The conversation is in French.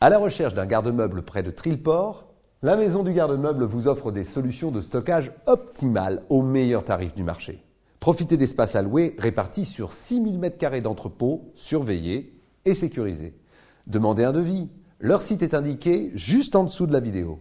À la recherche d'un garde-meuble près de Trilport, la maison du garde-meuble vous offre des solutions de stockage optimales au meilleur tarif du marché. Profitez d'espaces alloués répartis sur 6000 m2 d'entrepôts surveillés et sécurisés. Demandez un devis. Leur site est indiqué juste en dessous de la vidéo.